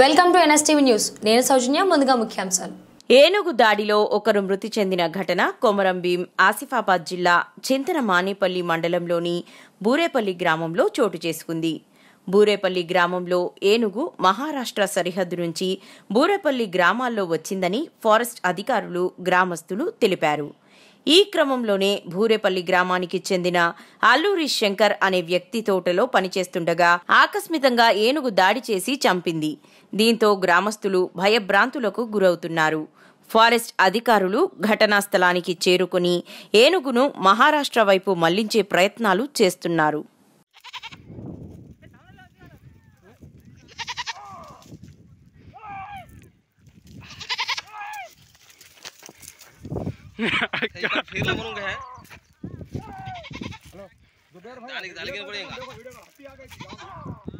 welcome to NSTV news నేను సౌజన్య ముందుగా ముఖ్యాంశాలు ఏనుగు దాడిలో ఒకరు మృతి చెందిన ఘటన కొమరం భీం ఆసిఫాబాద్ జిల్లా చింతన మానేపల్లి మండలంలోని బూరేపల్లి గ్రామంలో చోటు చేసుకుంది బూరేపల్లి గ్రామంలో ఏనుగు మహారాష్ట్ర సరిహద్దు నుంచి బూరేపల్లి గ్రామాల్లో వచ్చిందని ఫారెస్ట్ అధికారులు గ్రామస్తులు తెలిపారు ఈ క్రమంలోనే భూరేపల్లి గ్రామానికి చెందిన అల్లూరి శంకర్ అనే వ్యక్తి తోటలో పనిచేస్తుండగా ఆకస్మితంగా ఏనుగు దాడి చేసి చంపింది దీంతో గ్రామస్తులు భయభ్రాంతులకు గురవుతున్నారు ఫారెస్ట్ అధికారులు ఘటనా స్థలానికి చేరుకుని ఏనుగును మహారాష్ట్ర వైపు మళ్లించే ప్రయత్నాలు చేస్తున్నారు फिर उमरूंगा तो है हेलो दोपहर भाई डाल के डाल के पड़ेगा